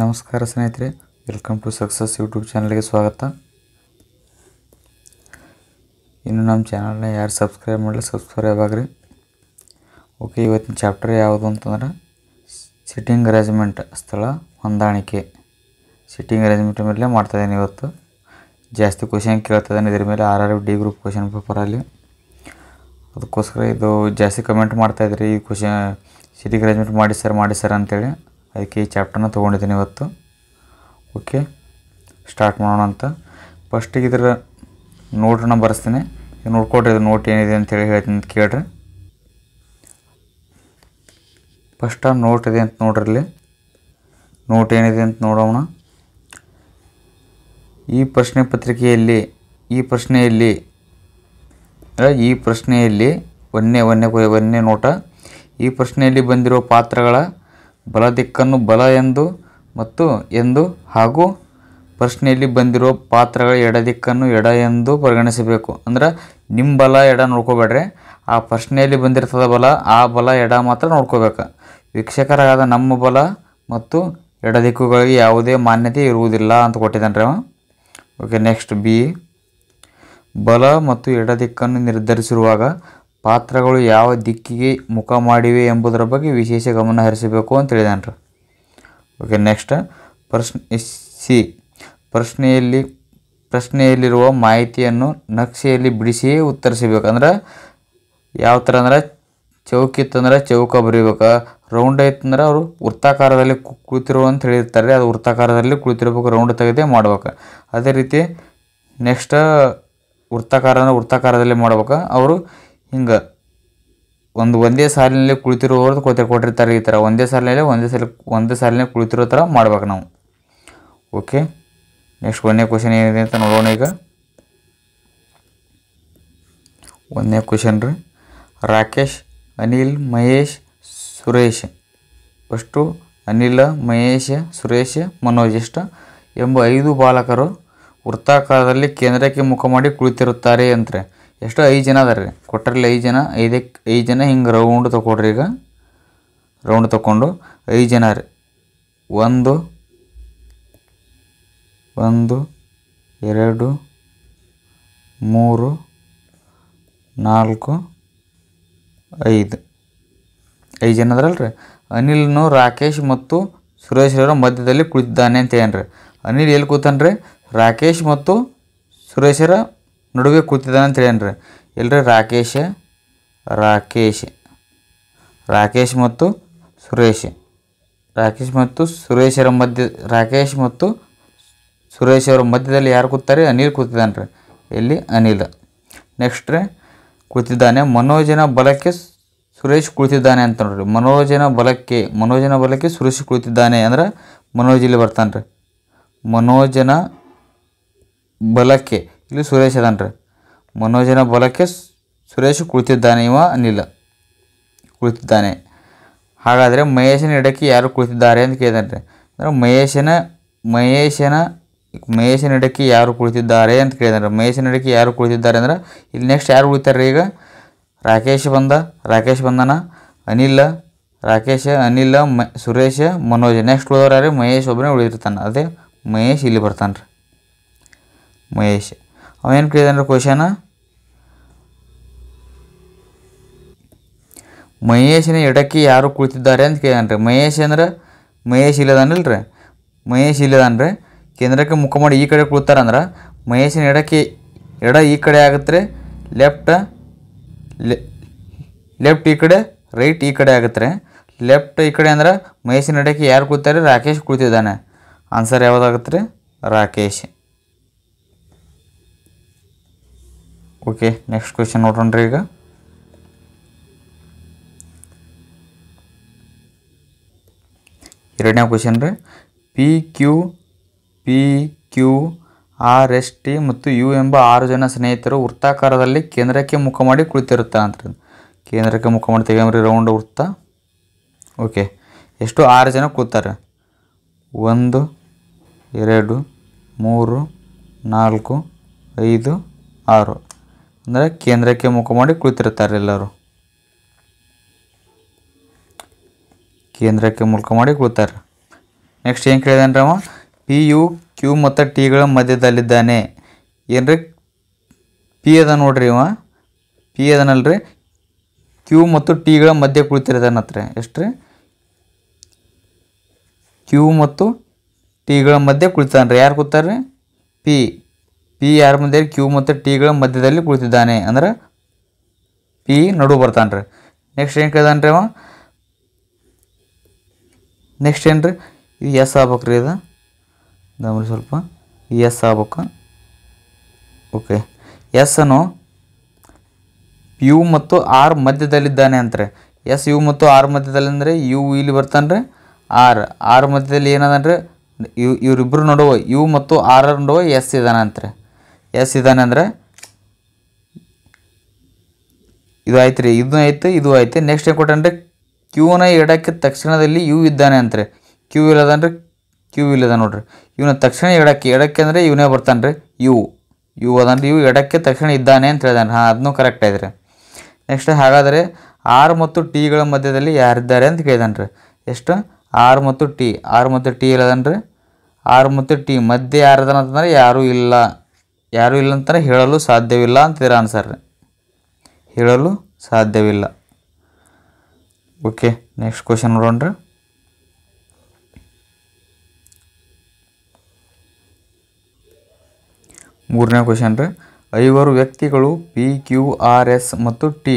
ನಮಸ್ಕಾರ ಸ್ನೇಹಿತರೆ welcome to success YouTube ಚಾನಲ್ಗೆ ಸ್ವಾಗತ ಇನ್ನು ನಮ್ಮ ಚಾನಲ್ನ ಯಾರು ಸಬ್ಸ್ಕ್ರೈಬ್ ಮಾಡಲಿ ಸಬ್ಸ್ಕ್ರೈಬ್ ಆಗಿರಿ ಓಕೆ ಇವತ್ತಿನ ಚಾಪ್ಟರ್ ಯಾವುದು ಅಂತಂದ್ರೆ ಸಿಟ್ಟಿಂಗ್ ಅರೇಂಜ್ಮೆಂಟ್ ಸ್ಥಳ ಹೊಂದಾಣಿಕೆ ಸಿಟ್ಟಿಂಗ್ ಅರೇಂಜ್ಮೆಂಟ್ ಮೇಲೆ ಮಾಡ್ತಾಯಿದ್ದೀನಿ ಇವತ್ತು ಜಾಸ್ತಿ ಕ್ವಶನ್ ಕೇಳ್ತಾಯಿದ್ದಾನೆ ಇದ್ರ ಮೇಲೆ R R D group question ಪೇಪರಲ್ಲಿ ಅದಕ್ಕೋಸ್ಕರ ಇದು ಜಾಸ್ತಿ ಕಮೆಂಟ್ ಮಾಡ್ತಾಯಿದ್ರಿ ಈ ಕ್ವಶನ್ ಸಿಟಿಂಗ್ ಅರೇಂಜ್ಮೆಂಟ್ ಮಾಡಿ ಸರ್ ಮಾಡಿ ಸರ್ ಅಂತೇಳಿ ಅದಕ್ಕೆ ಈ ಚಾಪ್ಟರ್ನ ತೊಗೊಂಡಿದ್ದೀನಿ ಇವತ್ತು ಓಕೆ ಸ್ಟಾರ್ಟ್ ಮಾಡೋಣ ಅಂತ ಫಸ್ಟಿಗೆ ಇದರ ನೋಟ್ರನ್ನ ಬರೆಸ್ತೀನಿ ನೋಡ್ಕೊಡ್ರಿ ಇದು ನೋಟ್ ಏನಿದೆ ಅಂತೇಳಿ ಹೇಳ್ತೀನಿ ಅಂತ ಕೇಳ್ರಿ ಫಸ್ಟ್ ನೋಟ್ ಇದೆ ಅಂತ ಇಲ್ಲಿ ನೋಟ್ ಏನಿದೆ ಅಂತ ನೋಡೋಣ ಈ ಪ್ರಶ್ನೆ ಪತ್ರಿಕೆಯಲ್ಲಿ ಈ ಪ್ರಶ್ನೆಯಲ್ಲಿ ಈ ಪ್ರಶ್ನೆಯಲ್ಲಿ ಒನ್ನೆ ಒಂದೇ ಒಂದನೇ ನೋಟ ಈ ಪ್ರಶ್ನೆಯಲ್ಲಿ ಬಂದಿರೋ ಪಾತ್ರಗಳ ಬಲ ದಿಕ್ಕನ್ನು ಬಲ ಎಂದು ಮತ್ತು ಎಂದು ಹಾಗೂ ಪ್ರಶ್ನೆಯಲ್ಲಿ ಬಂದಿರೋ ಪಾತ್ರಗಳ ಎಡ ದಿಕ್ಕನ್ನು ಎಡ ಎಂದು ಪರಿಗಣಿಸಬೇಕು ಅಂದ್ರೆ ನಿಮ್ಮ ಬಲ ಎಡ ನೋಡ್ಕೋಬೇಡ್ರಿ ಆ ಪ್ರಶ್ನೆಯಲ್ಲಿ ಬಂದಿರ್ತದ ಬಲ ಆ ಬಲ ಎಡ ಮಾತ್ರ ನೋಡ್ಕೋಬೇಕು ವೀಕ್ಷಕರಾದ ನಮ್ಮ ಬಲ ಮತ್ತು ಎಡ ದಿಕ್ಕುಗಳಿಗೆ ಯಾವುದೇ ಮಾನ್ಯತೆ ಇರುವುದಿಲ್ಲ ಅಂತ ಕೊಟ್ಟಿದ್ದಾನೆ ರೀ ಓಕೆ ನೆಕ್ಸ್ಟ್ ಬಿ ಬಲ ಮತ್ತು ಎಡ ದಿಕ್ಕನ್ನು ನಿರ್ಧರಿಸಿರುವಾಗ ಪಾತ್ರಗಳು ಯಾವ ದಿಕ್ಕಿಗೆ ಮುಖ ಮಾಡಿವೆ ಎಂಬುದರ ಬಗ್ಗೆ ವಿಶೇಷ ಗಮನ ಹರಿಸಬೇಕು ಅಂತ ಹೇಳಿದಾನ್ರಿ ಓಕೆ ನೆಕ್ಸ್ಟ್ ಪ್ರಶ್ನೆ ಸಿ ಪ್ರಶ್ನೆಯಲ್ಲಿ ಪ್ರಶ್ನೆಯಲ್ಲಿರುವ ಮಾಹಿತಿಯನ್ನು ನಕ್ಷೆಯಲ್ಲಿ ಬಿಡಿಸಿಯೇ ಉತ್ತರಿಸಬೇಕಂದ್ರೆ ಯಾವ ಥರ ಅಂದ್ರೆ ಚೌಕಿತ್ತಂದ್ರೆ ಚೌಕ ಬರೀಬೇಕು ರೌಂಡ್ ಐತಂದ್ರೆ ಅವರು ವೃತ್ತಾಕಾರದಲ್ಲಿ ಕುಳಿತಿರು ಅಂತ ಹೇಳಿರ್ತಾರೆ ಅದು ವೃತ್ತಾಕಾರದಲ್ಲಿ ಕುಳಿತಿರ್ಬೇಕು ರೌಂಡ್ ತೆಗೆದೇ ಮಾಡ್ಬೇಕು ಅದೇ ರೀತಿ ನೆಕ್ಸ್ಟ್ ವೃತ್ತಾಕಾರ ವೃತ್ತಾಕಾರದಲ್ಲಿ ಮಾಡ್ಬೇಕು ಅವರು ಹಿಂಗೆ ಒಂದು ಒಂದೇ ಸಾಲಿನಲ್ಲಿ ಕುಳಿತಿರುವವ್ರದ್ದು ಕೊತ್ತೆ ಕೊಟ್ಟಿರ್ತಾರೆ ಈ ಥರ ಒಂದೇ ಸಾಲಿನಲ್ಲಿ ಒಂದೇ ಸಲ ಒಂದೇ ಸಾಲಿನಲ್ಲಿ ಕುಳಿತಿರೋ ಥರ ಮಾಡ್ಬೇಕು ನಾವು ಓಕೆ ನೆಕ್ಸ್ಟ್ ಒಂದನೇ ಕ್ವಶನ್ ಏನಿದೆ ಅಂತ ನೋಡೋಣ ಈಗ ಒಂದನೇ ಕ್ವಶನ್ ರೀ ರಾಕೇಶ್ ಅನಿಲ್ ಮಹೇಶ್ ಸುರೇಶ್ ಫಸ್ಟು ಅನಿಲ ಮಹೇಶ ಸುರೇಶ್ ಮನೋಜಿಷ್ಟ ಎಂಬ ಐದು ಬಾಲಕರು ವೃತ್ತಾಕಾರದಲ್ಲಿ ಕೇಂದ್ರಕ್ಕೆ ಮುಖ ಮಾಡಿ ಕುಳಿತಿರುತ್ತಾರೆ ಅಂತಾರೆ ಎಷ್ಟೋ ಐದು ಜನ ಅದಾರ ರೀ ಕೊಟ್ಟರಲ್ಲಿ ಐದು ಜನ ಐದಕ್ಕೆ ಐದು ಜನ ಹಿಂಗೆ ರೌಂಡ್ ತೊಗೊಡ್ರಿ ಈಗ ರೌಂಡ್ ತೊಗೊಂಡು ಐದು ಜನ ರೀ ಒಂದು ಒಂದು ಎರಡು ಮೂರು ನಾಲ್ಕು ಐದು ಐದು ಜನ ರೀ ಅನಿಲ್ನು ರಾಕೇಶ್ ಮತ್ತು ಸುರೇಶ್ ಅವರ ಮಧ್ಯದಲ್ಲಿ ಕುಳಿತಿದ್ದಾನೆ ಅಂತ ಏನು ರೀ ಅನಿಲ್ ಎಲ್ಲಿ ರೀ ರಾಕೇಶ್ ಮತ್ತು ಸುರೇಶರ ನಡುವೆ ಕೂತಿದ್ದಾನೆ ಅಂತ ಹೇಳಿ ಇಲ್ಲರಿ ರಾಕೇಶ ರಾಕೇಶ್ ರಾಕೇಶ್ ಮತ್ತು ಸುರೇಶ್ ರಾಕೇಶ್ ಮತ್ತು ಸುರೇಶರ ಮಧ್ಯ ರಾಕೇಶ್ ಮತ್ತು ಸುರೇಶ್ ಅವರ ಮಧ್ಯದಲ್ಲಿ ಯಾರು ಕೂತಾರೆ ಅನಿಲ್ ಕೂತಿದ್ದಾನೆ ರೀ ಎಲ್ಲಿ ಅನಿಲ್ ನೆಕ್ಸ್ಟ್ ಕೂತಿದ್ದಾನೆ ಮನೋಜನ ಬಲಕ್ಕೆ ಸುರೇಶ್ ಕುಳಿತಿದ್ದಾನೆ ಅಂತ ನೋಡ್ರಿ ಮನೋಜನ ಬಲಕ್ಕೆ ಮನೋಜನ ಬಲಕ್ಕೆ ಸುರೇಶ್ ಕುಳಿತಿದ್ದಾನೆ ಅಂದ್ರೆ ಮನೋಜ್ ಇಲ್ಲಿ ಬರ್ತಾನೆ ರೀ ಮನೋಜನ ಬಲಕ್ಕೆ ಇಲ್ಲಿ ಸುರೇಶ್ ಅದನ್ರಿ ಮನೋಜನ ಬಲಕ್ಕೆ ಸುರೇಶ್ ಕುಳಿತಿದ್ದಾನೆ ಇವ ಅನಿಲ ಕುಳಿತಿದ್ದಾನೆ ಹಾಗಾದರೆ ಮಹೇಶನ ಎಡಕ್ಕೆ ಯಾರು ಕುಳಿತಿದ್ದಾರೆ ಅಂತ ಕೇಳಿದಾನೆ ಅಂದರೆ ಮಹೇಶನ ಮಹೇಶನ ಮಹೇಶನ ಎಡಕ್ಕೆ ಯಾರು ಕುಳಿತಿದ್ದಾರೆ ಅಂತ ಕೇಳಿದಾರೆ ಮಹೇಶನ ಎಡಕ್ಕೆ ಯಾರು ಕುಳಿತಿದ್ದಾರೆ ಅಂದ್ರೆ ಇಲ್ಲಿ ನೆಕ್ಸ್ಟ್ ಯಾರು ಉಳಿತಾರೆ ಈಗ ರಾಕೇಶ್ ಬಂದ ರಾಕೇಶ್ ಬಂದನ ಅನಿಲ ರಾಕೇಶ್ ಅನಿಲ ಮ ಸುರೇಶ ಮನೋಜ್ ನೆಕ್ಸ್ಟ್ ಉಳಿದವ್ರು ಮಹೇಶ್ ಒಬ್ಬನೇ ಉಳಿದಿರ್ತಾನೆ ಅದೇ ಮಹೇಶ್ ಇಲ್ಲಿ ಬರ್ತಾನೆ ರೀ ಮಹೇಶ್ ಅವೇನು ಕೇಳಿದಾನೆ ಕ್ವಶನ ಮಹೇಶನ ಎಡಕ್ಕೆ ಯಾರು ಕುಳಿತಿದ್ದಾರೆ ಅಂತ ಕೇಳಿದನ್ರಿ ಮಹೇಶ್ ಅಂದ್ರೆ ಮಹೇಶ್ ಇಲ್ಲದಾನಲ್ರಿ ಮಹೇಶ್ ಇಲ್ಲದಾನ್ರಿ ಕೇಂದ್ರಕ್ಕೆ ಮುಖ ಮಾಡಿ ಈ ಕಡೆ ಕುಳಿತಾರಂದ್ರೆ ಮಹೇಶಿನ ಎಡಕ್ಕೆ ಎಡ ಈ ಕಡೆ ಆಗುತ್ತೆ ಲೆಫ್ಟ್ ಲೆಫ್ಟ್ ಈ ಕಡೆ ರೈಟ್ ಈ ಕಡೆ ಆಗುತ್ತೆ ಲೆಫ್ಟ್ ಈ ಕಡೆ ಅಂದ್ರೆ ಮಹೇಶಿನ ಎಡಕ್ಕೆ ಯಾರು ಕೂತಾರೆ ರಾಕೇಶ್ ಕೂತಿದ್ದಾನೆ ಆನ್ಸರ್ ಯಾವುದಾಗುತ್ತೆ ರಾಕೇಶ್ ಓಕೆ ನೆಕ್ಸ್ಟ್ ಕ್ವೆಶನ್ ನೋಡೋಣ ರೀ ಈಗ ಎರಡನೇ ಕ್ವೆಶನ್ ರೀ P Q P Q R S T ಮತ್ತು ಯು ಎಂಬ ಆರು ಜನ ಸ್ನೇಹಿತರು ವೃತ್ತಾಕಾರದಲ್ಲಿ ಕೇಂದ್ರಕ್ಕೆ ಮುಖ ಮಾಡಿ ಅಂತ ಕೇಂದ್ರಕ್ಕೆ ಮುಖ ಮಾಡಿ ತೆಗೆಯಂಬ್ರಿ ರೌಂಡ್ ವೃತ್ತ ಓಕೆ ಎಷ್ಟು ಆರು ಜನ ಕೂತಾರೆ ಒಂದು ಎರಡು ಮೂರು ನಾಲ್ಕು ಐದು ಆರು ಅಂದರೆ ಕೇಂದ್ರಕ್ಕೆ ಮುಖ ಮಾಡಿ ಕುಳಿತಿರ್ತಾರೆ ಎಲ್ಲರೂ ಕೇಂದ್ರಕ್ಕೆ ಮುಖ ಮಾಡಿ ಕುಳಿತಾರೆ ನೆಕ್ಸ್ಟ್ ಏನು ಕೇಳಿದಾನೆ ಅವ ಪಿ ಯು ಕ್ಯೂ ಮತ್ತು ಟಿಗಳ ಮಧ್ಯದಲ್ಲಿದ್ದಾನೆ ಏನ್ರಿ ಪಿ ಅದ ನೋಡ್ರಿ ಇವ ಪಿ ಅದನಲ್ರಿ ಕ್ಯೂ ಮತ್ತು ಟಿಗಳ ಮಧ್ಯೆ ಕುಳಿತಿರ್ತಾನೆ ಹತ್ರ ಎಷ್ಟು ರೀ ಕ್ಯೂ ಮತ್ತು ಟಿಗಳ ಮಧ್ಯೆ ಕುಳಿತಾನ್ರಿ ಯಾರು ಕೂತಾರ್ರಿ ಪಿ ಪಿ ಯಾರ ಮುಂದೆ ಕ್ಯೂ ಮತ್ತು ಟಿಗಳ ಮಧ್ಯದಲ್ಲಿ ಕುಳಿತಿದ್ದಾನೆ ಅಂದ್ರೆ ಪಿ ನಡು ಬರ್ತಾನೆ ರೀ ನೆಕ್ಸ್ಟ್ ಏನು ಕೇಳ್ದಾನೆ ರೀ ಅವ ನೆಕ್ಸ್ಟ್ ಏನು ರೀ ಇದು ಎಸ್ ಆಗ್ಬೇಕು ರೀ ಇದು ಸ್ವಲ್ಪ ಎಸ್ ಆಗ್ಬೇಕು ಓಕೆ ಎಸ್ ಅನ್ನು ಯು ಮತ್ತು ಆರ್ ಮಧ್ಯದಲ್ಲಿದ್ದಾನೆ ಅಂತಾರೆ ಎಸ್ ಯು ಮತ್ತು ಆರ್ ಮಧ್ಯದಲ್ಲಿ ಅಂದರೆ ಯು ಇಲ್ಲಿ ಬರ್ತಾನೆ ರೀ ಆರ್ ಆರ್ ಮಧ್ಯದಲ್ಲಿ ಏನದಂದ್ರೆ ಇವರಿಬ್ಬರು ನಡುವೆ ಯು ಮತ್ತು ಆರ್ ನೋಡುವ ಎಸ್ ಇದ್ದಾನೆ ಅಂತಾರೆ ಎಸ್ ಇದ್ದಾನೆ ಅಂದರೆ ಇದು ಆಯ್ತು ರೀ ಇದು ಆಯ್ತು ಇದು ಆಯ್ತು ನೆಕ್ಸ್ಟ್ ಏನು ಅಂದ್ರೆ ಕ್ಯೂನ ಎಡಕ್ಕೆ ತಕ್ಷಣದಲ್ಲಿ ಯು ಇದ್ದಾನೆ ಅಂತ ರೀ ಕ್ಯೂ ಇಲ್ಲದಂದ್ರೆ ಕ್ಯೂ ಇಲ್ಲದ ನೋಡ್ರಿ ಇವನ ತಕ್ಷಣ ಎಡಕ್ಕೆ ಎಡಕ್ಕೆ ಅಂದರೆ ಇವನೇ ಬರ್ತಾನೆ ರೀ ಯು ಯು ಅದಂದ್ರೆ ಇವು ಎಡಕ್ಕೆ ತಕ್ಷಣ ಇದ್ದಾನೆ ಅಂತ ಹೇಳ್ದಾನೆ ಹಾಂ ಅದನ್ನು ಕರೆಕ್ಟ್ ಆಯ್ತು ನೆಕ್ಸ್ಟ್ ಹಾಗಾದರೆ ಆರ್ ಮತ್ತು ಟಿಗಳ ಮಧ್ಯದಲ್ಲಿ ಯಾರಿದ್ದಾರೆ ಅಂತ ಕೇಳಿದಾನೆ ರೀ ಎಷ್ಟು ಆರ್ ಮತ್ತು ಟಿ ಆರ್ ಮತ್ತು ಟಿ ಇಲ್ಲದನ್ರಿ ಆರ್ ಮತ್ತು ಟಿ ಮಧ್ಯೆ ಯಾರದಾನ ಅಂತಂದ್ರೆ ಯಾರೂ ಇಲ್ಲ ಯಾರೂ ಅಂತಾರೆ ಹೇಳಲು ಸಾಧ್ಯವಿಲ್ಲ ಅಂತಿರ ಆನ್ಸರ್ ಹೇಳಲು ಸಾಧ್ಯವಿಲ್ಲ ಓಕೆ ನೆಕ್ಸ್ಟ್ ಕ್ವಶನ್ ನೋಡೋಣ್ರಿ ಮೂರನೇ ಕ್ವಶನ್ ರೀ ಐವರು ವ್ಯಕ್ತಿಗಳು ಪಿ ಕ್ಯೂ ಆರ್ ಎಸ್ ಮತ್ತು T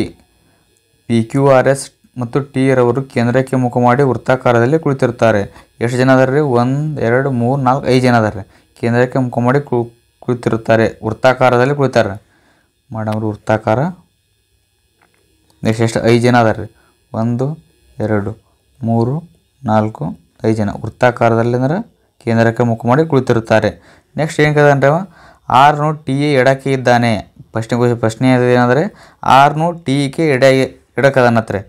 P Q R S ಮತ್ತು ಟಿ ರವರು ಕೇಂದ್ರಕ್ಕೆ ಮುಖ ಮಾಡಿ ವೃತ್ತಾಕಾರದಲ್ಲಿ ಕುಳಿತಿರ್ತಾರೆ ಎಷ್ಟು ಜನ ಅದಾರ ರೀ ಒಂದು ಎರಡು ಮೂರು ನಾಲ್ಕು ಐದು ಜನ ಅದಾರ ರೀ ಕೇಂದ್ರಕ್ಕೆ ಮುಖ ಮಾಡಿ ಕು ಕುಳಿತಿರುತ್ತಾರೆ ವೃತ್ತಾಕಾರದಲ್ಲಿ ಕುಳಿತಾರೆ ಮಾಡವರು ವೃತ್ತಾಕಾರ ನೆಕ್ಸ್ಟ್ ಎಷ್ಟು ಐದು ಜನ ಅದಾರೆ ರೀ ಒಂದು ಎರಡು ಮೂರು ನಾಲ್ಕು ಐದು ಜನ ವೃತ್ತಾಕಾರದಲ್ಲಿ ಅಂದ್ರೆ ಕೇಂದ್ರಕ್ಕೆ ಮುಖ ಮಾಡಿ ಕುಳಿತಿರುತ್ತಾರೆ ನೆಕ್ಸ್ಟ್ ಏನು ಕದನ್ರಿ ಅಂದ್ರೆ ಆರ್ನು ಟಿ ಎ ಎಡಕ್ಕೆ ಇದ್ದಾನೆ ಪ್ರಶ್ನೆ ಪ್ರಶ್ನೆ ಏನಂದರೆ ಆರ್ನು ಟಿ ಕೆ ಎಡ ಎಡಕ್ಕದನ್ನತ್ರಿ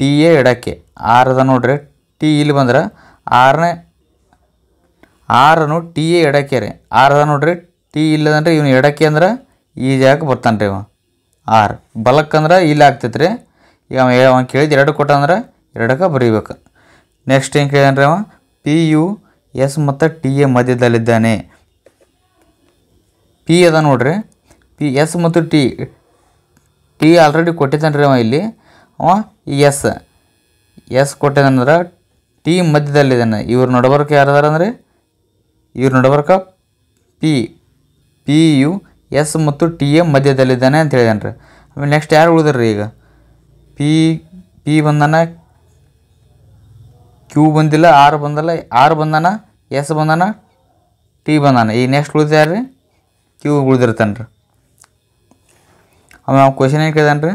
ಟಿ ಎ ಎಡಕ್ಕೆ ಆರದ ಅದ ನೋಡ್ರಿ ಟಿ ಇಲ್ಲಿ ಬಂದ್ರೆ ಆರನೇ ಆರನು ಟಿ ಎಡಕ್ಕೆ ರೀ ಆರ್ ಅದ ನೋಡ್ರಿ ಟಿ ಇಲ್ಲದಂದ್ರೆ ಇವನು ಎಡಕ್ಕೆ ಅಂದ್ರೆ ಈ ಜಾಗಕ್ಕೆ ಬರ್ತಾನೆ ರೀ ಇವ ಆರು ಬಲಕ್ಕಂದ್ರೆ ಇಲ್ಲಿ ಆಗ್ತೈತೆ ರೀ ಈಗ ಅವ ಕೇಳಿದ ಎರಡು ಅಂದ್ರೆ ಎರಡಕ್ಕೆ ಬರೀಬೇಕು ನೆಕ್ಸ್ಟ್ ಏನು ರೀ ಅವ ಪಿ ಯು ಎಸ್ ಮತ್ತು ಟಿ ಎ ಮಧ್ಯದಲ್ಲಿದ್ದಾನೆ ಪಿ ಅದ ನೋಡ್ರಿ ಪಿ ಎಸ್ ಮತ್ತು ಟಿ ಟಿ ಆಲ್ರೆಡಿ ಕೊಟ್ಟಿದ್ದಾನೆ ರೀ ಅವ ಇಲ್ಲಿ ಅವ ಎಸ್ ಎಸ್ ಕೊಟ್ಟಿದ್ದಾನಂದ್ರೆ ಟಿ ಮಧ್ಯದಲ್ಲಿದ್ದಾನೆ ಇವ್ರು ನಡಬರ್ಕೆ ಯಾರದಾರಂದ್ರೆ ಇವ್ರು ನೋಡ್ಬರ್ಕ ಪಿ ಪಿ ಯು ಎಸ್ ಮತ್ತು ಟಿ ಎ ಮಧ್ಯದಲ್ಲಿದ್ದಾನೆ ಅಂತ ಹೇಳಿದಾನೆ ರೀ ಆಮೇಲೆ ನೆಕ್ಸ್ಟ್ ಯಾರು ಉಳಿದ್ರಿ ಈಗ ಪಿ ಪಿ ಬಂದಾನ ಕ್ಯೂ ಬಂದಿಲ್ಲ ಆರು ಬಂದಲ್ಲ ಆರು ಬಂದಾನ ಎಸ್ ಬಂದಾನ ಟಿ ಬಂದಾನ ಈಗ ನೆಕ್ಸ್ಟ್ ಉಳಿದ ಯಾರು ರೀ ಕ್ಯೂ ಉಳಿದಿರ್ತಾನೆ ರೀ ಆಮೇಲೆ ಅವ್ನು ಕ್ವಶನ್ ಏನು ಕೇಳಿದಾನೆ ರೀ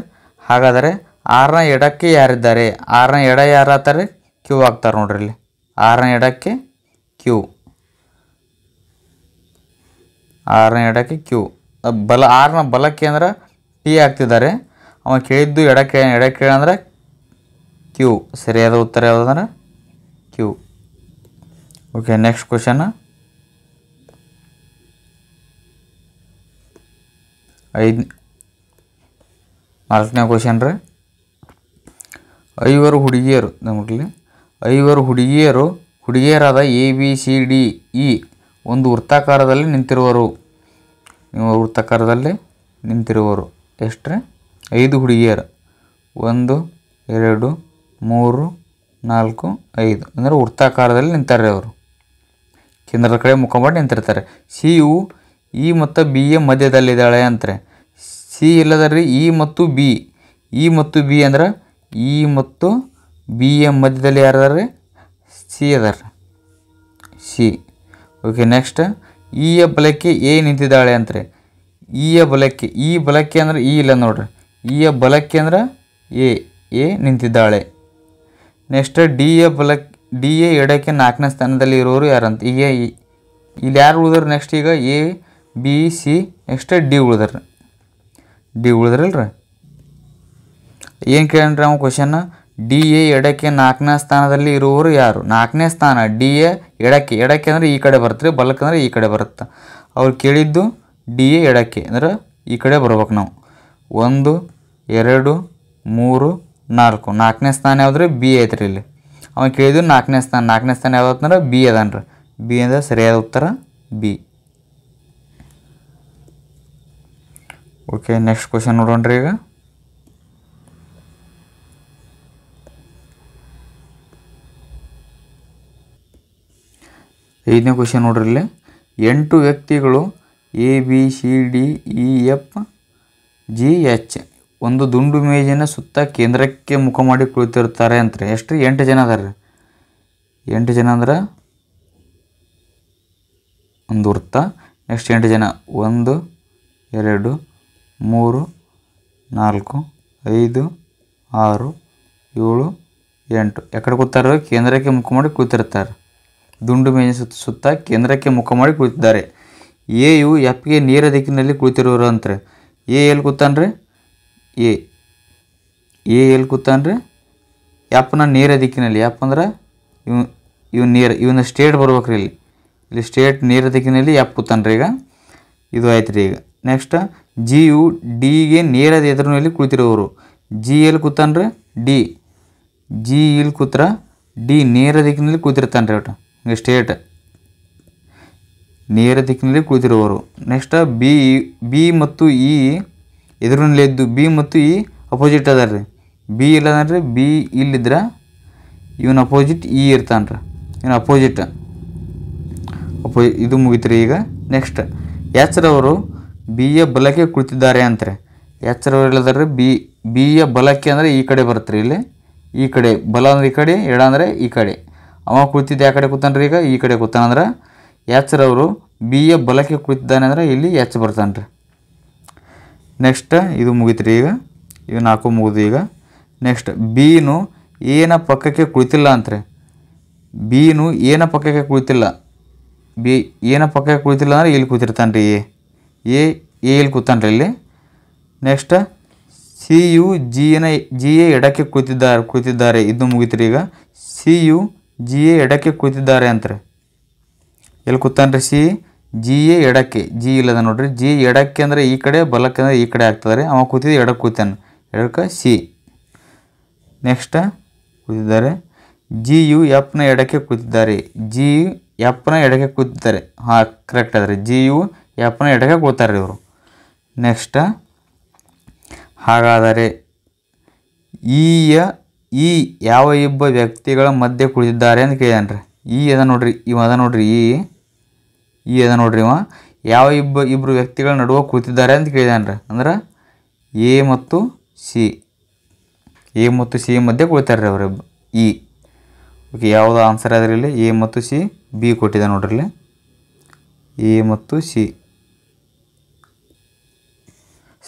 ಹಾಗಾದರೆ ಆರನ ಎಡಕ್ಕೆ ಯಾರಿದ್ದಾರೆ ಆರನ ಎಡ ಯಾರು ಆಗ್ತಾರೆ ಕ್ಯೂ ಆಗ್ತಾರೆ ನೋಡ್ರಿ ಇಲ್ಲಿ ಆರನ ಎಡಕ್ಕೆ ಕ್ಯೂ ಆರನೇ ಎಡಕ್ಕೆ ಕ್ಯೂ ಬಲ ಆರನ ಬಲಕ್ಕೆ ಅಂದ್ರೆ ಟಿ ಹಾಕ್ತಿದ್ದಾರೆ ಅವ ಕೇಳಿದ್ದು ಎಡಕ್ಕೆ ಎಡಕ್ಕೆ ಅಂದರೆ ಕ್ಯೂ ಸರಿಯಾದ ಉತ್ತರ ಯಾವುದಂದ್ರೆ ಕ್ಯೂ ಓಕೆ ನೆಕ್ಸ್ಟ್ ಕ್ವಶನ್ ಐದು ನಾಲ್ಕನೇ ಕ್ವಶನ್ ರೀ ಐವರು ಹುಡುಗಿಯರು ನಮಗಲ್ಲಿ ಐವರು ಹುಡುಗಿಯರು ಹುಡುಗಿಯರಾದ A B C D E ಒಂದು ವೃತ್ತಾಕಾರದಲ್ಲಿ ನಿಂತಿರುವರು ವೃತ್ತಾಕಾರದಲ್ಲಿ ನಿಂತಿರುವರು ಎಷ್ಟ್ರೆ ಐದು ಹುಡುಗಿಯರು ಒಂದು ಎರಡು ಮೂರು ನಾಲ್ಕು ಐದು ಅಂದರೆ ವೃತ್ತಾಕಾರದಲ್ಲಿ ನಿಂತಾರೆ ಅವರು ಕೇಂದ್ರದ ಕಡೆ ಮುಖ ಮಾಡಿ ನಿಂತಿರ್ತಾರೆ ಸಿ ಯು ಇ ಮತ್ತು ಬಿ ಎ ಮಧ್ಯದಲ್ಲಿದ್ದಾಳೆ ಅಂತಾರೆ ಸಿ ರೀ ಇ ಮತ್ತು ಬಿ ಇ ಮತ್ತು ಬಿ ಅಂದ್ರೆ ಇ ಮತ್ತು ಬಿ ಎ ಮಧ್ಯದಲ್ಲಿ ಯಾರದಾರ್ರಿ ಸಿ ಅದಾರ ಸಿ ಓಕೆ ನೆಕ್ಸ್ಟ್ e ಯ ಬಲಕ್ಕೆ ಎ ನಿಂತಿದ್ದಾಳೆ ಈ e ಯ ಬಲಕ್ಕೆ ಈ e ಬಲಕ್ಕೆ ಅಂದರೆ ಈ ಇಲ್ಲ ನೋಡ್ರಿ ಯ ಬಲಕ್ಕೆ ಅಂದ್ರೆ ಎ ಎ ನಿಂತಿದ್ದಾಳೆ ನೆಕ್ಸ್ಟ್ ಡಿ ಎ ಬಲಕ್ ಡಿ ಎ ಎಡಕ್ಕೆ ನಾಲ್ಕನೇ ಸ್ಥಾನದಲ್ಲಿ ಇರೋರು ಯಾರಂತ ಈ ಇಲ್ಲಿ ಯಾರು ಉಳಿದ್ರು ನೆಕ್ಸ್ಟ್ ಈಗ A B C next D ಉಳಿದ್ರ ಡಿ ಉಳಿದ್ರಲ್ರಿ ಏನು ಕೇಳಿ ಅವ್ನು ಕ್ವಶನ್ನ ಡಿ ಎ ಎಡಕ್ಕೆ ನಾಲ್ಕನೇ ಸ್ಥಾನದಲ್ಲಿ ಇರುವವರು ಯಾರು ನಾಲ್ಕನೇ ಸ್ಥಾನ ಡಿ ಎ ಎಡಕ್ಕೆ ಎಡಕ್ಕೆ ಅಂದರೆ ಈ ಕಡೆ ಬರುತ್ತೆ ಬಲಕ್ಕೆ ಅಂದರೆ ಈ ಕಡೆ ಬರುತ್ತೆ ಅವ್ರು ಕೇಳಿದ್ದು ಡಿ ಎ ಎಡಕ್ಕೆ ಅಂದರೆ ಈ ಕಡೆ ಬರ್ಬೇಕು ನಾವು ಒಂದು ಎರಡು ಮೂರು ನಾಲ್ಕು ನಾಲ್ಕನೇ ಸ್ಥಾನ ಯಾವುದ್ರೆ ಬಿ ಐತ್ರಿ ಇಲ್ಲಿ ಅವನು ಕೇಳಿದ್ದು ನಾಲ್ಕನೇ ಸ್ಥಾನ ನಾಲ್ಕನೇ ಸ್ಥಾನ ಅಂದ್ರೆ ಬಿ ಅದನ್ರಿ ಬಿ ಅಂದರೆ ಸರಿಯಾದ ಉತ್ತರ ಬಿ ಓಕೆ ನೆಕ್ಸ್ಟ್ ಕ್ವಶನ್ ನೋಡೋಣ್ರಿ ಈಗ ಐದನೇ ಕ್ವಶನ್ ನೋಡ್ರಿ ಇಲ್ಲಿ ಎಂಟು ವ್ಯಕ್ತಿಗಳು A B C D E F G H ಒಂದು ದುಂಡು ಮೇಜಿನ ಸುತ್ತ ಕೇಂದ್ರಕ್ಕೆ ಮುಖ ಮಾಡಿ ಕುಳಿತಿರ್ತಾರೆ ಅಂತ ರೀ ಎಷ್ಟು ಎಂಟು ಜನ ಅದಾರ ರೀ ಎಂಟು ಜನ ಅಂದ್ರೆ ಒಂದು ವೃತ್ತ ನೆಕ್ಸ್ಟ್ ಎಂಟು ಜನ ಒಂದು ಎರಡು ಮೂರು ನಾಲ್ಕು ಐದು ಆರು ಏಳು ಎಂಟು ಎಕಡೆ ಕೂತಾರ ಕೇಂದ್ರಕ್ಕೆ ಮುಖ ಮಾಡಿ ಕೂತಿರ್ತಾರೆ ದುಂಡು ಮೇಜಿನ ಸುತ್ತ ಸುತ್ತ ಕೇಂದ್ರಕ್ಕೆ ಮುಖ ಮಾಡಿ ಕುಳಿತಿದ್ದಾರೆ ಎ ಯು ಎಫ್ಗೆ ನೇರ ದಿಕ್ಕಿನಲ್ಲಿ ಅಂತಾರೆ ಎ ಎಲ್ಲಿ ಕೂತಾನ್ರಿ ಎ ಎ ಎಲ್ಲಿ ಕೂತಾನ್ರಿ ಎಪ್ನ ನೇರ ದಿಕ್ಕಿನಲ್ಲಿ ಎಫ್ ಅಂದ್ರೆ ಇವ್ ಇವ್ ನೇರ ಇವನ ಸ್ಟೇಟ್ ಬರ್ಬೇಕ್ರಿ ಇಲ್ಲಿ ಇಲ್ಲಿ ಸ್ಟೇಟ್ ನೇರ ದಿಕ್ಕಿನಲ್ಲಿ ಎಪ್ ಕೂತಾನ್ರಿ ಈಗ ಇದು ಆಯ್ತು ರೀ ಈಗ ನೆಕ್ಸ್ಟ್ ಜಿ ಯು ಡಿಗೆ ನೇರ ಎದುರಿನಲ್ಲಿ ಕುಳಿತಿರೋರು ಜಿ ಎಲ್ಲಿ ಕೂತಾನ್ರಿ ಡಿ ಜಿ ಇಲ್ಲಿ ಕೂತ್ರ ಡಿ ನೇರ ದಿಕ್ಕಿನಲ್ಲಿ ಕೂತಿರ್ತಾನ್ರಿ ರೀ ಒಟ್ಟು ಸ್ಟೇಟ್ ನೇರ ದಿಕ್ಕಿನಲ್ಲಿ ಕುಳಿತಿರುವವರು ನೆಕ್ಸ್ಟ್ ಬಿ ಬಿ ಮತ್ತು ಇ ಇದ್ದು ಬಿ ಮತ್ತು ಇ ಅಪೋಸಿಟ್ ಅದಾರ ರೀ ಬಿ ಇಲ್ಲದಂದ್ರೆ ಬಿ ಇಲ್ಲಿದ್ರೆ ಇವನ್ ಅಪೋಸಿಟ್ ಇ ಇರ್ತಾನೆ ರೀ ಅಪೋಸಿಟ್ ಅಪೋ ಇದು ಮುಗಿತ್ರಿ ಈಗ ನೆಕ್ಸ್ಟ್ ಎಚ್ರವರು ಬಿ ಯ ಬಲಕ್ಕೆ ಕುಳಿತಿದ್ದಾರೆ ಅಂತಾರೆ ಎಚ್ಚರವ್ರು ಇಲ್ಲದಾರೆ ಬಿ ಬಿ ಎ ಬಲಕ್ಕೆ ಅಂದರೆ ಈ ಕಡೆ ಬರುತ್ತೆ ರೀ ಇಲ್ಲಿ ಈ ಕಡೆ ಬಲ ಅಂದರೆ ಈ ಕಡೆ ಎಡ ಅಂದರೆ ಈ ಕಡೆ ಅವ ಕುಳಿತಿದ್ದ ಯಾವ ಕಡೆ ಕೂತಾನ್ರಿ ಈಗ ಈ ಕಡೆ ಕೂತಾನಂದ್ರೆ ಎಚ್ ರವರು ಬಿ ಎ ಬಲಕ್ಕೆ ಕುಳಿತಿದ್ದಾನೆ ಅಂದ್ರೆ ಇಲ್ಲಿ ಎಚ್ ಬರ್ತಾನ್ರಿ ನೆಕ್ಸ್ಟ್ ಇದು ರೀ ಈಗ ಇದು ನಾಲ್ಕು ಮುಗಿದು ಈಗ ನೆಕ್ಸ್ಟ್ ಬೀನು ಏನ ಪಕ್ಕಕ್ಕೆ ಕುಳಿತಿಲ್ಲ ಅಂತ್ರಿ ಬೀನು ಏನ ಪಕ್ಕಕ್ಕೆ ಕುಳಿತಿಲ್ಲ ಬಿ ಏನ ಪಕ್ಕಕ್ಕೆ ಕುಳಿತಿಲ್ಲ ಅಂದ್ರೆ ಇಲ್ಲಿ ಕೂತಿರ್ತಾನ್ರಿ ರೀ ಎ ಎ ಇಲ್ಲಿ ಕೂತಾನ್ರಿ ಇಲ್ಲಿ ನೆಕ್ಸ್ಟ್ ಸಿ ಯು ಜಿ ನ ಜಿ ಎ ಎಡಕ್ಕೆ ಕುಳಿತಿದ್ದಾರೆ ಕುಳಿತಿದ್ದಾರೆ ಇದು ಮುಗಿತ್ರಿ ಈಗ ಸಿ ಯು ಜಿ ಎ ಎಡಕ್ಕೆ ಕೂತಿದ್ದಾರೆ ಅಂತಾರೆ ಎಲ್ಲಿ ಕೂತಾನ್ರಿ ಸಿ ಜಿ ಎ ಎಡಕ್ಕೆ ಜಿ ಇಲ್ಲದ ನೋಡ್ರಿ ಜಿ ಎಡಕ್ಕೆ ಅಂದರೆ ಈ ಕಡೆ ಬಲಕ್ಕೆ ಅಂದರೆ ಈ ಕಡೆ ಆಗ್ತದೆ ರೀ ಅವ ಕೂತಿದ್ದು ಎಡಕ್ಕೆ ಕೂತಾನೆ ಎಡಕ್ಕೆ ಸಿ ನೆಕ್ಸ್ಟ್ ಕೂತಿದ್ದಾರೆ ಜಿ ಯು ಎಫ್ನ ಎಡಕ್ಕೆ ಕೂತಿದ್ದಾರೆ ಜಿ ಯು ಎಡಕ್ಕೆ ಕೂತಿದ್ದಾರೆ ಹಾಂ ಕರೆಕ್ಟ್ ಅದ್ರಿ ಜಿ ಯು ಎಫ್ನ ಎಡಕ್ಕೆ ಕೂತಾರೆ ಇವರು ನೆಕ್ಸ್ಟ್ ಹಾಗಾದರೆ ಯ ಈ ಯಾವ ಇಬ್ಬ ವ್ಯಕ್ತಿಗಳ ಮಧ್ಯೆ ಕುಳಿತಿದ್ದಾರೆ ಅಂತ ಕೇಳ್ಯಾನ್ರಿ ಈ ಅದ ನೋಡ್ರಿ ಇವ ಅದ ನೋಡ್ರಿ ಈ ಈ ಅದ ನೋಡ್ರಿ ಇವ ಯಾವ ಇಬ್ಬ ಇಬ್ಬರು ವ್ಯಕ್ತಿಗಳ ನಡುವೆ ಕುಳಿತಿದ್ದಾರೆ ಅಂತ ಕೇಳ್ಯಾನ್ರಿ ಅಂದ್ರೆ ಎ ಮತ್ತು ಸಿ ಎ ಮತ್ತು ಸಿ ಮಧ್ಯೆ ಕುಳಿತಾರೆ ಅವ್ರ ಇ ಓಕೆ ಯಾವುದು ಆನ್ಸರ್ ಆದರೆ ಇಲ್ಲಿ ಎ ಮತ್ತು ಸಿ ಬಿ ಕೊಟ್ಟಿದೆ ನೋಡ್ರಿ ಇಲ್ಲಿ ಎ ಮತ್ತು ಸಿ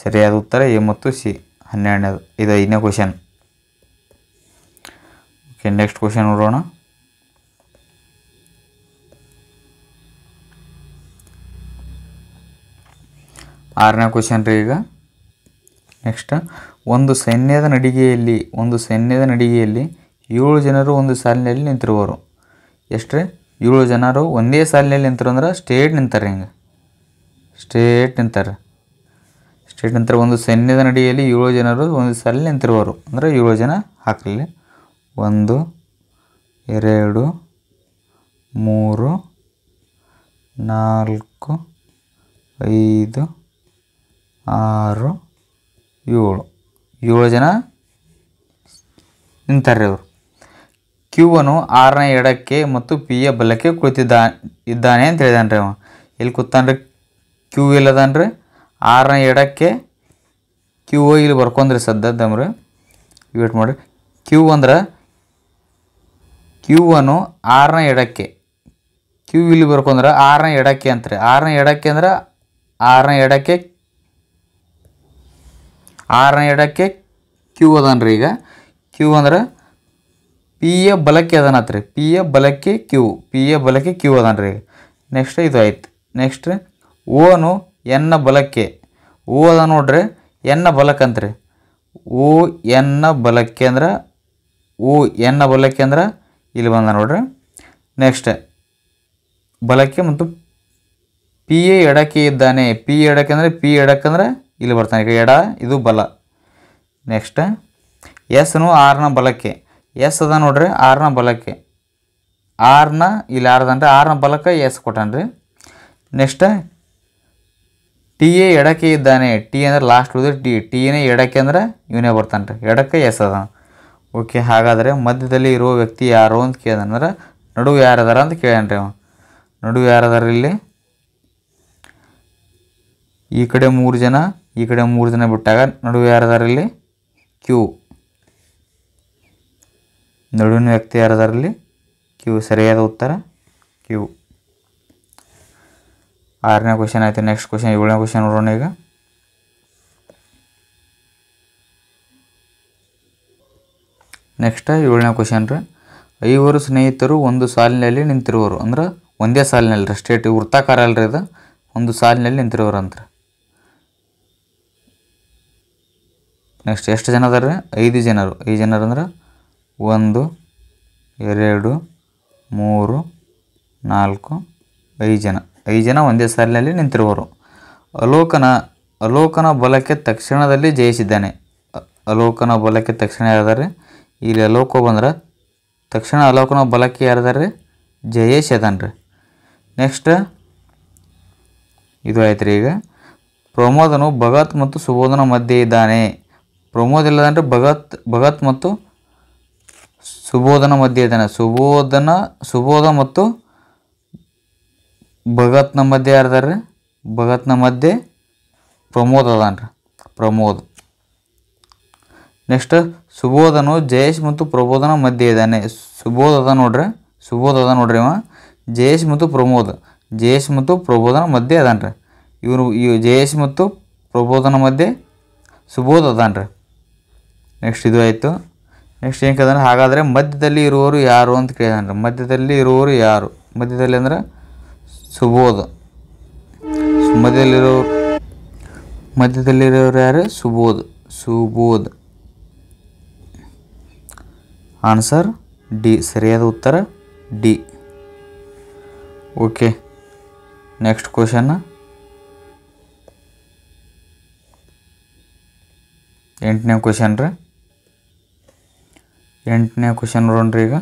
ಸರಿಯಾದ ಉತ್ತರ ಎ ಮತ್ತು ಸಿ ಹನ್ನೆರಡನೇದು ಇದು ಐದನೇ ಕ್ವಶನ್ ಓಕೆ ನೆಕ್ಸ್ಟ್ ಕ್ವಶನ್ ನೋಡೋಣ ಆರನೇ ಕ್ವಶನ್ ರೀ ಈಗ ನೆಕ್ಸ್ಟ್ ಒಂದು ಸೈನ್ಯದ ನಡಿಗೆಯಲ್ಲಿ ಒಂದು ಸೈನ್ಯದ ನಡಿಗೆಯಲ್ಲಿ ಏಳು ಜನರು ಒಂದು ಸಾಲಿನಲ್ಲಿ ನಿಂತಿರುವರು ರೀ ಏಳು ಜನರು ಒಂದೇ ಸಾಲಿನಲ್ಲಿ ನಿಂತರು ಅಂದ್ರೆ ಸ್ಟೇಟ್ ನಿಂತಾರೆ ಹಿಂಗೆ ಸ್ಟೇಟ್ ನಿಂತಾರೆ ಸ್ಟೇಟ್ ನಿಂತಾರೆ ಒಂದು ಸೈನ್ಯದ ನಡಿಗೆಯಲ್ಲಿ ಏಳು ಜನರು ಒಂದು ಸಾಲಿನಲ್ಲಿ ನಿಂತಿರುವರು ಅಂದರೆ ಏಳು ಜನ ಹಾಕಲಿ ಒಂದು ಎರಡು ಮೂರು ನಾಲ್ಕು ಐದು ಆರು ಏಳು ಏಳು ಜನ ನಿಂತಾರೆ ಅವರು ಕ್ಯೂವನು ಆರನೇ ಎಡಕ್ಕೆ ಮತ್ತು ಪಿ ಎ ಬಲಕ್ಕೆ ಕುಳಿತಿದ್ದ ಇದ್ದಾನೆ ಅಂತ ಹೇಳಿದಾನೆ ರೀ ಅವ ಇಲ್ಲಿ ಕೂತಾನ್ರಿ ಕ್ಯೂ ಇಲ್ಲದನ್ರಿ ಆರನೇ ಎಡಕ್ಕೆ ಕ್ಯೂ ಇಲ್ಲಿ ಬರ್ಕೊಂಡ್ರಿ ಸದ್ದದ್ದಮ್ರಿ ವೇಟ್ ಮಾಡಿರಿ ಕ್ಯೂ ಅಂದ್ರೆ ಕ್ಯೂ ಅನ್ನು ಆರನ ಎಡಕ್ಕೆ ಕ್ಯೂ ಇಲ್ಲಿ ಅಂದ್ರೆ ಆರನೇ ಎಡಕ್ಕೆ ಅಂತಾರೆ ಆರನೇ ಎಡಕ್ಕೆ ಅಂದ್ರೆ ಆರನೇ ಎಡಕ್ಕೆ ಆರನೇ ಎಡಕ್ಕೆ ಕ್ಯೂ ಅದನ್ರಿ ಈಗ ಕ್ಯೂ ಅಂದ್ರೆ ಪಿ ಎ ಬಲಕ್ಕೆ ಅದನ್ನತ್ರಿ ಪಿ ಎ ಬಲಕ್ಕೆ ಕ್ಯೂ ಪಿ ಎ ಬಲಕ್ಕೆ ಕ್ಯೂ ಅದನ್ರಿ ಈಗ ನೆಕ್ಸ್ಟ್ ಇದು ಆಯ್ತು ನೆಕ್ಸ್ಟ್ ಓನು ಎನ್ನ ಬಲಕ್ಕೆ ಓ ಅದ ನೋಡ್ರಿ ಎನ್ನ ಬಲಕ್ಕೆ ಅಂತ್ರಿ ಓ ಎನ್ನ ಬಲಕ್ಕೆ ಅಂದ್ರೆ ಓ ಎನ್ನ ಬಲಕ್ಕೆ ಅಂದ್ರೆ ಇಲ್ಲಿ ಬಂದ ನೋಡ್ರಿ ನೆಕ್ಸ್ಟ್ ಬಲಕ್ಕೆ ಮತ್ತು ಪಿ ಎ ಎಡಕ್ಕೆ ಇದ್ದಾನೆ ಪಿ ಎಡಕ್ಕೆ ಅಂದರೆ ಪಿ ಎಡಕ್ಕಂದರೆ ಇಲ್ಲಿ ಬರ್ತಾನೆ ಈಗ ಎಡ ಇದು ಬಲ ನೆಕ್ಸ್ಟ್ ಎಸ್ನು ಆರ್ನ ಬಲಕ್ಕೆ ಎಸ್ ಅದ ನೋಡ್ರಿ ಆರ್ನ ಬಲಕ್ಕೆ ಆರ್ನ ಇಲ್ಲಿ ಆರ್ದಂದ್ರೆ ಆರ್ನ ಬಲಕ್ಕೆ ಎಸ್ ಕೊಟ್ಟಾನ್ರಿ ನೆಕ್ಸ್ಟ್ ಟಿ ಎ ಎಡಕ್ಕೆ ಇದ್ದಾನೆ ಟಿ ಅಂದರೆ ಲಾಸ್ಟ್ ಉಳಿದ್ರೆ ಟಿ ಟಿನೇ ಎಡಕ್ಕೆ ಅಂದ್ರೆ ಇವನೇ ಬರ್ತಾನೆ ರೀ ಎಡಕ್ಕೆ ಎಸ್ ಅದ ಓಕೆ ಹಾಗಾದರೆ ಮಧ್ಯದಲ್ಲಿ ಇರುವ ವ್ಯಕ್ತಿ ಯಾರು ಅಂತ ಕೇಳ್ದಂದ್ರೆ ನಡುವೆ ಯಾರದಾರ ಅಂತ ಕೇಳ್ಯಾನ ರೀ ಅವನು ಯಾರದಾರ ಇಲ್ಲಿ ಈ ಕಡೆ ಮೂರು ಜನ ಈ ಕಡೆ ಮೂರು ಜನ ಬಿಟ್ಟಾಗ ನಡುವೆ ಯಾರದಾರ ಇಲ್ಲಿ ಕ್ಯೂ ನಡುವಿನ ವ್ಯಕ್ತಿ ಯಾರದಾರ ಇಲ್ಲಿ ಕ್ಯೂ ಸರಿಯಾದ ಉತ್ತರ ಕ್ಯೂ ಆರನೇ ಕ್ವಶನ್ ಆಯಿತು ನೆಕ್ಸ್ಟ್ ಕ್ವಶನ್ ಏಳನೇ ಕ್ವಶನ್ ನೋಡೋಣ ಈಗ ನೆಕ್ಸ್ಟ್ ಏಳನೇ ಕ್ವಶನ್ ರೀ ಐವರು ಸ್ನೇಹಿತರು ಒಂದು ಸಾಲಿನಲ್ಲಿ ನಿಂತಿರುವರು ಅಂದ್ರೆ ಒಂದೇ ಸಾಲಿನಲ್ಲಿ ರೀ ಸ್ಟೇಟ್ ವೃತ್ತಾಕಾರ ಅಲ್ರಿ ಇದು ಒಂದು ಸಾಲಿನಲ್ಲಿ ನಿಂತಿರುವರು ಅಂತಾರೆ ನೆಕ್ಸ್ಟ್ ಎಷ್ಟು ಜನ ಅದಾರ ಐದು ಜನರು ಐದು ಜನರು ಅಂದ್ರೆ ಒಂದು ಎರಡು ಮೂರು ನಾಲ್ಕು ಐದು ಜನ ಐದು ಜನ ಒಂದೇ ಸಾಲಿನಲ್ಲಿ ನಿಂತಿರುವರು ಅಲೋಕನ ಅಲೋಕನ ಬಲಕ್ಕೆ ತಕ್ಷಣದಲ್ಲಿ ಜಯಿಸಿದ್ದಾನೆ ಅಲೋಕನ ಬಲಕ್ಕೆ ತಕ್ಷಣ ಯಾವ್ದಾರೆ ಇಲ್ಲಿ ಎಲ್ಲೋಕೋ ಬಂದ್ರೆ ತಕ್ಷಣ ಅಲೋಕನ ನಾವು ಬಲಕ್ಕೆ ಜಯೇಶ್ ಅದಾನ ರೀ ನೆಕ್ಸ್ಟ್ ಇದು ಆಯ್ತು ರೀ ಈಗ ಪ್ರಮೋದನು ಭಗತ್ ಮತ್ತು ಸುಬೋಧನ ಮಧ್ಯೆ ಇದ್ದಾನೆ ಪ್ರಮೋದ್ ಇಲ್ಲದಂದ್ರೆ ಭಗತ್ ಭಗತ್ ಮತ್ತು ಸುಬೋಧನ ಮಧ್ಯೆ ಇದ್ದಾನೆ ಸುಬೋಧನ ಸುಬೋಧ ಮತ್ತು ಭಗತ್ನ ಮಧ್ಯೆ ರೀ ಭಗತ್ನ ಮಧ್ಯೆ ಪ್ರಮೋದ್ ಅದಾನ್ರಿ ಪ್ರಮೋದ್ ನೆಕ್ಸ್ಟ್ ಸುಬೋಧನು ಜಯೇಶ್ ಮತ್ತು ಪ್ರಬೋಧನ ಮಧ್ಯೆ ಇದ್ದಾನೆ ಸುಬೋಧ ಅದ ನೋಡ್ರಿ ಸುಬೋಧ ಅದ ನೋಡ್ರಿ ಇವ ಜಯೇಶ್ ಮತ್ತು ಪ್ರಮೋದ್ ಜಯೇಶ್ ಮತ್ತು ಪ್ರಬೋಧನ ಮಧ್ಯೆ ಅದಾನ್ರಿ ಇವರು ಇವ್ ಜಯೇಶ್ ಮತ್ತು ಪ್ರಬೋಧನ ಮಧ್ಯೆ ಸುಬೋಧ ಅದಾನ್ರಿ ನೆಕ್ಸ್ಟ್ ಇದು ಆಯಿತು ನೆಕ್ಸ್ಟ್ ಏನು ಕೇಳ್ದಾನೆ ಹಾಗಾದರೆ ಮಧ್ಯದಲ್ಲಿ ಇರುವವರು ಯಾರು ಅಂತ ಕೇಳಿದಾನೆ ಮಧ್ಯದಲ್ಲಿ ಇರುವವರು ಯಾರು ಮಧ್ಯದಲ್ಲಿ ಅಂದ್ರೆ ಸುಬೋಧ ಮಧ್ಯದಲ್ಲಿರೋ ಮಧ್ಯದಲ್ಲಿರೋರು ಯಾರು ಸುಬೋಧ ಸುಬೋಧ ಆನ್ಸರ್ ಡಿ ಸರಿಯಾದ ಉತ್ತರ ಡಿ ಓಕೆ ನೆಕ್ಸ್ಟ್ ಕ್ವಶನ್ ಎಂಟನೇ ಕ್ವಶನ್ ರೀ ಎಂಟನೇ ಕ್ವಶನ್ ರೀ ಈಗ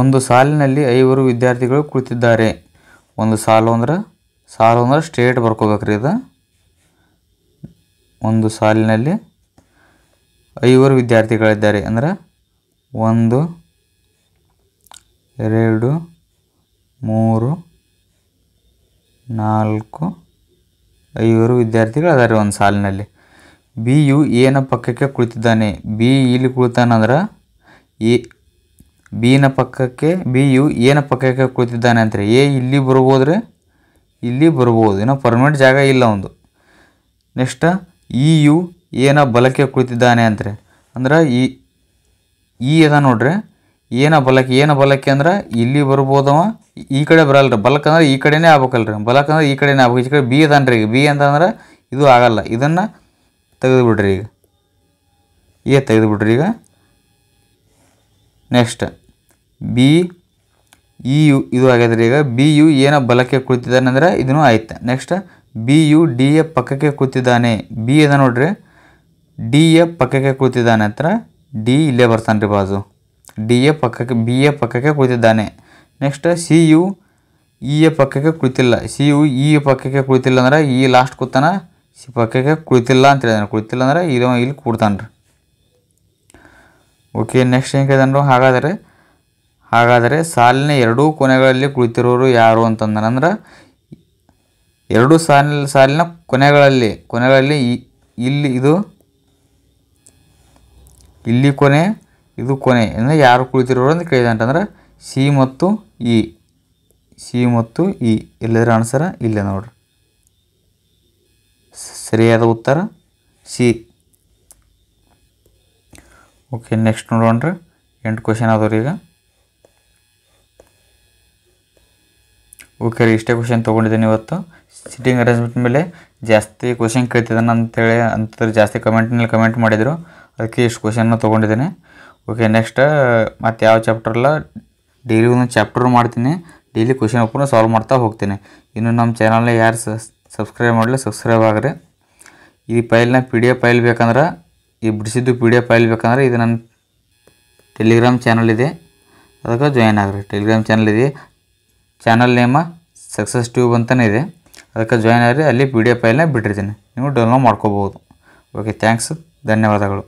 ಒಂದು ಸಾಲಿನಲ್ಲಿ ಐವರು ವಿದ್ಯಾರ್ಥಿಗಳು ಕುಳಿತಿದ್ದಾರೆ ಒಂದು ಸಾಲು ಅಂದ್ರೆ ಸಾಲು ಅಂದ್ರೆ ಸ್ಟೇಟ್ ಬರ್ಕೋಬೇಕ್ರಿ ಇದು ಒಂದು ಸಾಲಿನಲ್ಲಿ ಐವರು ವಿದ್ಯಾರ್ಥಿಗಳಿದ್ದಾರೆ ಅಂದ್ರೆ ಒಂದು ಎರಡು ಮೂರು ನಾಲ್ಕು ಐವರು ವಿದ್ಯಾರ್ಥಿಗಳು ಅದಾರೆ ಒಂದು ಸಾಲಿನಲ್ಲಿ ಬಿ ಯು ಎನ ಪಕ್ಕಕ್ಕೆ ಕುಳಿತಿದ್ದಾನೆ ಬಿ ಇಲ್ಲಿ ಕುಳಿತಾನಂದ್ರೆ ಎ ಬಿನ ಪಕ್ಕಕ್ಕೆ ಬಿ ಯು ಎನ ಪಕ್ಕಕ್ಕೆ ಕುಳಿತಿದ್ದಾನೆ ಅಂತಾರೆ ಎ ಇಲ್ಲಿ ಬರ್ಬೋದ್ರೆ ಇಲ್ಲಿ ಬರ್ಬೋದು ಏನೋ ಪರ್ಮನೆಂಟ್ ಜಾಗ ಇಲ್ಲ ಒಂದು ನೆಕ್ಸ್ಟ್ ಇ ಯು ಎನ ಬಲಕ್ಕೆ ಕುಳಿತಿದ್ದಾನೆ ಅಂತಾರೆ ಅಂದ್ರೆ ಈ ಈ ಅದ ನೋಡ್ರಿ ಏನ ಬಲಕ್ಕೆ ಏನ ಬಲಕ್ಕೆ ಅಂದ್ರೆ ಇಲ್ಲಿ ಬರ್ಬೋದವ ಈ ಕಡೆ ಬರಲ್ರಿ ಬಲಕ್ ಅಂದ್ರೆ ಈ ಕಡೆನೇ ಆಗ್ಬೇಕಲ್ರಿ ಬಲಕ್ ಅಂದ್ರೆ ಈ ಕಡೆನೇ ಆಗ್ಬೇಕು ಈ ಕಡೆ ಬಿ ಅದನ್ರಿ ಈಗ ಬಿ ಅಂತಂದ್ರೆ ಇದು ಆಗಲ್ಲ ಇದನ್ನು ತೆಗೆದುಬಿಡ್ರಿ ಈಗ ಎ ತೆಗೆದುಬಿಡ್ರಿ ಈಗ ನೆಕ್ಸ್ಟ್ ಬಿ ಇ ಯು ಇದು ಆಗ್ಯದ್ರಿ ಈಗ ಬಿ ಯು ಏನ ಬಲಕ್ಕೆ ಅಂದರೆ ಇದನ್ನು ಆಯ್ತು ನೆಕ್ಸ್ಟ್ ಬಿ ಯು ಡಿ ಎ ಪಕ್ಕಕ್ಕೆ ಕೂತಿದ್ದಾನೆ ಬಿ ಅದ ನೋಡ್ರಿ ಡಿ ಎ ಪಕ್ಕಕ್ಕೆ ಕೂತಿದ್ದಾನೆ ಅಂತ ಡಿ ಇಲ್ಲೇ ಬರ್ತಾನೆ ರೀ ಬಾಜು ಡಿ ಎ ಪಕ್ಕಕ್ಕೆ ಬಿ ಎ ಪಕ್ಕಕ್ಕೆ ಕುಳಿತಿದ್ದಾನೆ ನೆಕ್ಸ್ಟ್ ಸಿ ಯು ಇ e ಎ ಪಕ್ಕಕ್ಕೆ ಕುಳಿತಿಲ್ಲ ಸಿ ಯು ಇ e ಎ ಪಕ್ಕಕ್ಕೆ ಕುಳಿತಿಲ್ಲ ಅಂದ್ರೆ ಈ ಲಾಸ್ಟ್ ಕೂತಾನ ಸಿ ಪಕ್ಕಕ್ಕೆ ಕುಳಿತಿಲ್ಲ ಅಂತ ಹೇಳಿದಾನೆ ಕುಳಿತಿಲ್ಲ ಅಂದ್ರೆ ಇದು ಇಲ್ಲಿ ಕೂಡ್ತಾನೆ ಓಕೆ ನೆಕ್ಸ್ಟ್ ಏನು ಹೇಳಿದನು ಹಾಗಾದರೆ ಹಾಗಾದರೆ ಸಾಲಿನ ಎರಡೂ ಕೊನೆಗಳಲ್ಲಿ ಕುಳಿತಿರೋರು ಯಾರು ಅಂತಂದ್ರೆ ಎರಡೂ ಸಾಲಿನ ಸಾಲಿನ ಕೊನೆಗಳಲ್ಲಿ ಕೊನೆಗಳಲ್ಲಿ ಇಲ್ಲಿ ಇದು ಇಲ್ಲಿ ಕೊನೆ ಇದು ಕೊನೆ ಅಂದರೆ ಯಾರು ಕುಳಿತಿರೋರು ಅಂತ ಕೇಳಿದೆ ಅಂತಂದ್ರೆ ಸಿ ಮತ್ತು ಇ ಸಿ ಮತ್ತು ಇ ಇಲ್ಲದ್ರ ಆನ್ಸರ ಇಲ್ಲ ನೋಡ್ರಿ ಸರಿಯಾದ ಉತ್ತರ ಸಿ ಓಕೆ ನೆಕ್ಸ್ಟ್ ರೀ ಎಂಟು ಕ್ವಶನ್ ಆದವ್ರಿ ಈಗ ಓಕೆ ರೀ ಇಷ್ಟೇ ಕ್ವಶನ್ ತೊಗೊಂಡಿದ್ದೀನಿ ಇವತ್ತು ಸಿಟ್ಟಿಂಗ್ ಅರೇಂಜ್ಮೆಂಟ್ ಮೇಲೆ ಜಾಸ್ತಿ ಕ್ವಶನ್ ಕೇಳ್ತಿದ್ದಾನೆ ಅಂತೇಳಿ ಅಂತಂದ್ರೆ ಜಾಸ್ತಿ ಕಮೆಂಟ್ನಲ್ಲಿ ಕಮೆಂಟ್ ಮಾಡಿದರು ಅದಕ್ಕೆ ಇಷ್ಟು ಕ್ವಶನ್ನ ತೊಗೊಂಡಿದ್ದೀನಿ ಓಕೆ ನೆಕ್ಸ್ಟ್ ಮತ್ತು ಯಾವ ಚಾಪ್ಟರಲ್ಲ ಡೈಲಿ ಒಂದು ಚಾಪ್ಟರ್ ಮಾಡ್ತೀನಿ ಡೈಲಿ ಕ್ವಶನ್ ಒಪ್ಪನ್ನು ಸಾಲ್ವ್ ಮಾಡ್ತಾ ಹೋಗ್ತೀನಿ ಇನ್ನು ನಮ್ಮ ಚಾನಲ್ನ ಯಾರು ಸಬ್ಸ್ಕ್ರೈಬ್ ಮಾಡಲಿ ಸಬ್ಸ್ಕ್ರೈಬ್ ಆಗ್ರಿ ಈ ಫೈಲ್ನ ಪಿ ಡಿ ಎಫ್ ಫೈಲ್ ಬೇಕಂದ್ರೆ ಈ ಬಿಡಿಸಿದ್ದು ಪಿ ಡಿ ಎಫ್ ಫೈಲ್ ಬೇಕಂದ್ರೆ ಇದು ನನ್ನ ಟೆಲಿಗ್ರಾಮ್ ಚಾನಲ್ ಇದೆ ಅದಕ್ಕೆ ಜಾಯಿನ್ ಆಗ್ರಿ ಟೆಲಿಗ್ರಾಮ್ ಚಾನಲ್ ಇದೆ ಚಾನಲ್ ನೇಮ ಸಕ್ಸಸ್ ಟ್ಯೂಬ್ ಅಂತಲೇ ಇದೆ ಅದಕ್ಕೆ ಜಾಯಿನ್ ಆಗ್ರಿ ಅಲ್ಲಿ ಪಿ ಡಿ ಎಫ್ ಫೈಲ್ನ ಬಿಟ್ಟಿರ್ತೀನಿ ನೀವು ಡೌನ್ಲೋಡ್ ಮಾಡ್ಕೋಬೋದು ಓಕೆ ಥ್ಯಾಂಕ್ಸ್ ಧನ್ಯವಾದಗಳು